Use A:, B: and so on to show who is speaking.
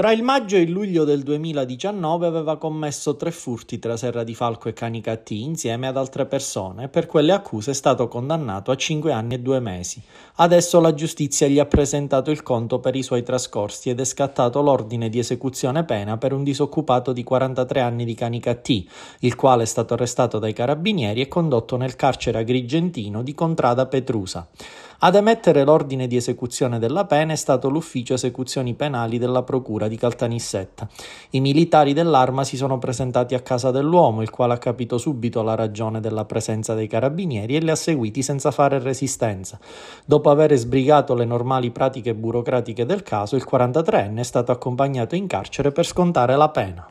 A: Tra il maggio e il luglio del 2019 aveva commesso tre furti tra Serra di Falco e Canicattì insieme ad altre persone e per quelle accuse è stato condannato a 5 anni e 2 mesi. Adesso la giustizia gli ha presentato il conto per i suoi trascorsi ed è scattato l'ordine di esecuzione pena per un disoccupato di 43 anni di Canicattì, il quale è stato arrestato dai carabinieri e condotto nel carcere agrigentino di Contrada Petrusa. Ad emettere l'ordine di esecuzione della pena è stato l'ufficio esecuzioni penali della procura di Caltanissetta. I militari dell'arma si sono presentati a casa dell'uomo, il quale ha capito subito la ragione della presenza dei carabinieri e li ha seguiti senza fare resistenza. Dopo aver sbrigato le normali pratiche burocratiche del caso, il 43enne è stato accompagnato in carcere per scontare la pena.